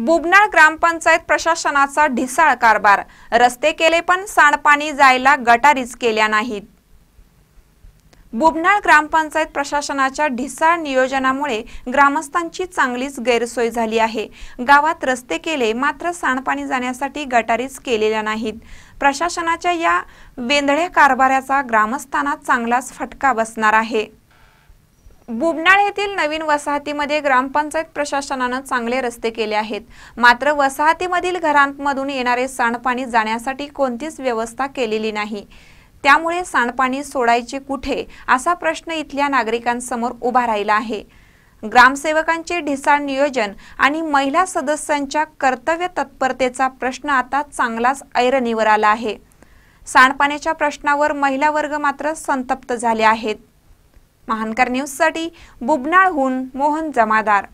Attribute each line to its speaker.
Speaker 1: बुबनाळ ग्रामपंचायत प्रशासनाचा ढिसाळ कारभार रस्ते केले पण सांडपाणी जायला गटारीच केल्या नाहीत बुबनाळ ग्रामपंचायत प्रशासनाच्या ढिसाळ नियोजनामुळे ग्रामस्थांची चांगलीच गैरसोय झाली आहे गावात रस्ते केले मात्र सांडपाणी जाण्यासाठी गटारीच केलेल्या नाहीत प्रशासनाच्या या वेंधळ्या कारभाराचा ग्रामस्थांना चांगलाच फटका बसणार आहे बुबनाळ येथील नवीन वसाहतीमध्ये ग्रामपंचायत प्रशासनानं चांगले रस्ते केले आहेत मात्र वसाहतीमधील घरांमधून येणारे सांडपाणी जाण्यासाठी कोणतीच व्यवस्था केलेली नाही त्यामुळे सांडपाणी सोडायचे कुठे असा प्रश्न इथल्या नागरिकांसमोर उभा राहिला आहे ग्रामसेवकांचे ढिसाळ नियोजन आणि महिला सदस्यांच्या कर्तव्य तत्परतेचा प्रश्न आता चांगलाच ऐरणीवर आला आहे सांडपाण्याच्या प्रश्नावर महिला वर्ग मात्र संतप्त झाले आहेत महानकर साठी बुबनाळहून मोहन जमादार